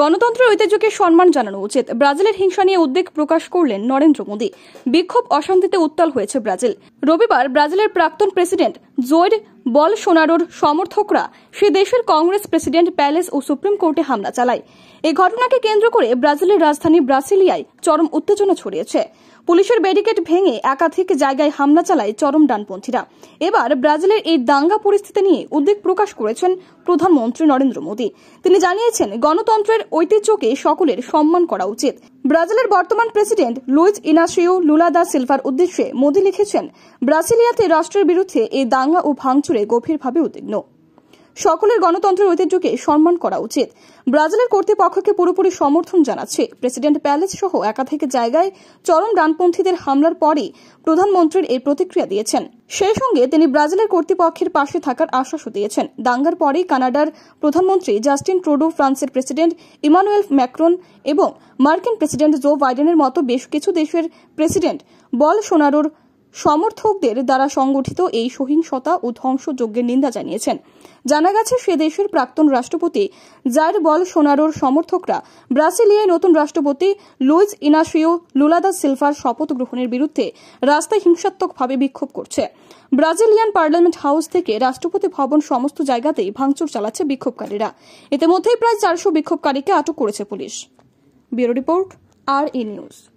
গণতন্ত্রের ঐতিহ্যকে সম্মান জানানো উচিত ব্রাজিলের হিংসা নিয়ে উদ্বেগ প্রকাশ করলেন নরেন্দ্র মোদী বিক্ষোভ অশান্তিতে উত্তাল হয়েছে ব্রাজিল রবিবার ব্রাজিলের প্রাক্তন প্রেসিডেন্ট জোয়েড বল সোনারোর সমর্থকরা সে দেশের কংগ্রেস প্রেসিডেন্ট প্যালেস ও সুপ্রিম কোর্টে হামলা চালায় এই ঘটনাকে কেন্দ্র করে ব্রাজিলের রাজধানী ব্রাসিলিয়ায় চরম উত্তেজনা ছড়িয়েছে পুলিশের ব্যারিকেড ভেঙে একাধিক জায়গায় হামলা চালায় চরম ডানপন্থীরা এবার ব্রাজিলের এই দাঙ্গা পরিস্থিতি নিয়ে উদ্বেগ প্রকাশ করেছেন প্রধানমন্ত্রী নরেন্দ্র মোদী তিনি জানিয়েছেন গণতন্ত্রের ঐতিহ্যকে সকলের সম্মান করা উচিত ব্রাজিলের বর্তমান president Luiz Inacio Lula da সিলভার উদ্দেশ্যে মোদি লিখেছেন ব্রাসিলিয়াতে রাষ্ট্রের বিরুদ্ধে এই দাঙ্গা ও ভাঙচুরে গভীরভাবে উদ্বিগ্ন সকলের গণতন্ত্রের ঐতিহ্যকে সম্মান করা উচিত ব্রাজিলের কর্তৃপক্ষকে পুরোপুরি সমর্থন জানাচ্ছে প্রেসিডেন্ট প্যালেস সহ একাধিক জায়গায় চরম ডানপন্থীদের হামলার পরই প্রধানমন্ত্রীর এই প্রতিক্রিয়া দিয়েছেন সেই সঙ্গে তিনি ব্রাজিলের কর্তৃপক্ষের পাশে থাকার আশ্বাসও দিয়েছেন দাঙ্গার পরে কানাডার প্রধানমন্ত্রী জাস্টিন ট্রুডো ফ্রান্সের প্রেসিডেন্ট ইমানুয়েল ম্যাক্রন এবং মার্কিন প্রেসিডেন্ট জো বাইডেনের মতো বেশ কিছু দেশের প্রেসিডেন্ট বল সোনারোর সমর্থকদের দ্বারা সংগঠিত এই সহিংসতা ও ধ্বংসযজ্ঞের নিন্দা জানিয়েছেন জানা গেছে সে দেশের প্রাক্তন রাষ্ট্রপতি জার বল সোনারোর সমর্থকরা ব্রাসিলিয়ায় নতুন রাষ্ট্রপতি লুইজ ইনাসিও লুলাদা সিলভার শপথ গ্রহণের বিরুদ্ধে রাস্তায় হিংসাত্মকভাবে বিক্ষোভ করছে ব্রাজিলিয়ান পার্লামেন্ট হাউস থেকে রাষ্ট্রপতি ভবন সমস্ত জায়গাতেই ভাঙচুর চালাচ্ছে বিক্ষোভকারীরা ইতিমধ্যেই প্রায় চারশো বিক্ষোভকারীকে আটক করেছে পুলিশ ব্যুরো রিপোর্ট আর ই নিউজ